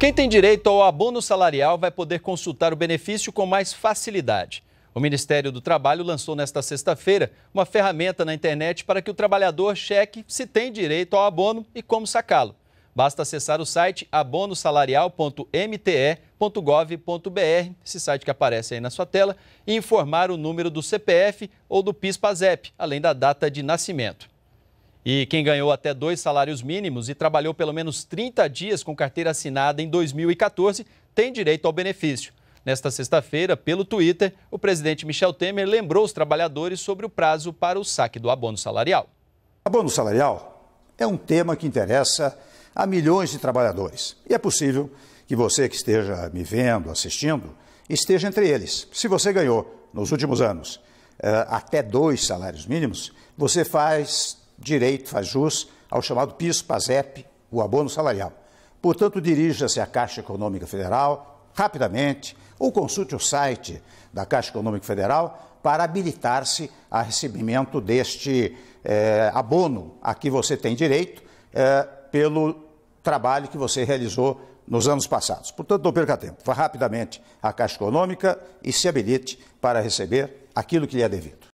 Quem tem direito ao abono salarial vai poder consultar o benefício com mais facilidade. O Ministério do Trabalho lançou nesta sexta-feira uma ferramenta na internet para que o trabalhador cheque se tem direito ao abono e como sacá-lo. Basta acessar o site abonosalarial.mte.gov.br, esse site que aparece aí na sua tela, e informar o número do CPF ou do PIS-PASEP, além da data de nascimento. E quem ganhou até dois salários mínimos e trabalhou pelo menos 30 dias com carteira assinada em 2014 tem direito ao benefício. Nesta sexta-feira, pelo Twitter, o presidente Michel Temer lembrou os trabalhadores sobre o prazo para o saque do abono salarial. Abono salarial é um tema que interessa a milhões de trabalhadores. E é possível que você que esteja me vendo, assistindo, esteja entre eles. Se você ganhou nos últimos anos eh, até dois salários mínimos, você faz direito faz jus ao chamado piso PASEP, o abono salarial. Portanto, dirija-se à Caixa Econômica Federal rapidamente ou consulte o site da Caixa Econômica Federal para habilitar-se a recebimento deste eh, abono a que você tem direito eh, pelo trabalho que você realizou nos anos passados. Portanto, não perca tempo. Vá rapidamente à Caixa Econômica e se habilite para receber aquilo que lhe é devido.